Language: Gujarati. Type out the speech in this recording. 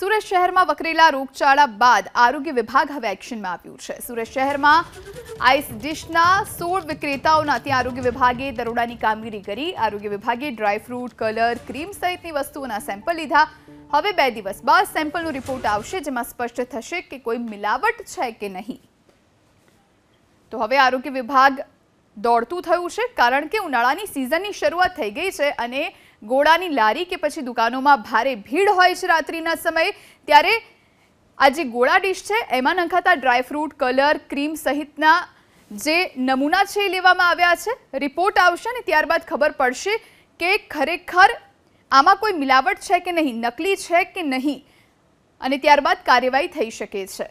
સુરત શહેરમાં વકરીલા રોકચાડા બાદ આરોગ્ય વિભાગ હવે એક્શનમાં આવ્યું છે સુરત શહેરમાં આઈસ ડિશના 16 વિક્રેતાઓના તી આરોગ્ય વિભાગે દરોડાની કામગીરી કરી આરોગ્ય વિભાગે ડ્રાય ફ્રૂટ કલર クリーム સહિતની વસ્તુઓના સેમ્પલ લીધા હવે બે દિવસ બાદ સેમ્પલનો રિપોર્ટ આવશે જેમાં સ્પષ્ટ થશે કે કોઈ મિલાવટ છે કે નહીં તો હવે આરોગ્ય વિભાગ દોડતું થયું છે કારણ કે ઉનાળાની સીઝનની શરૂઆત થઈ ગઈ છે અને ગોળાની લારી કે પછી દુકાનોમાં ભારે ભીડ હોય છે રાત્રિના સમયે ત્યારે આજે ગોળા ડિશ છે એમાં નખાતા ડ્રાય ફ્રૂટ કલર クリーム સહિતના જે નમૂના છે લેવામાં આવ્યા છે રિપોર્ટ આવશે ને ત્યાર બાદ ખબર પડશે કે ખરેખર આમાં કોઈ મિલાવટ છે કે નહીં નકલી છે કે નહીં અને ત્યાર બાદ કાર્યવાહી થઈ શકે છે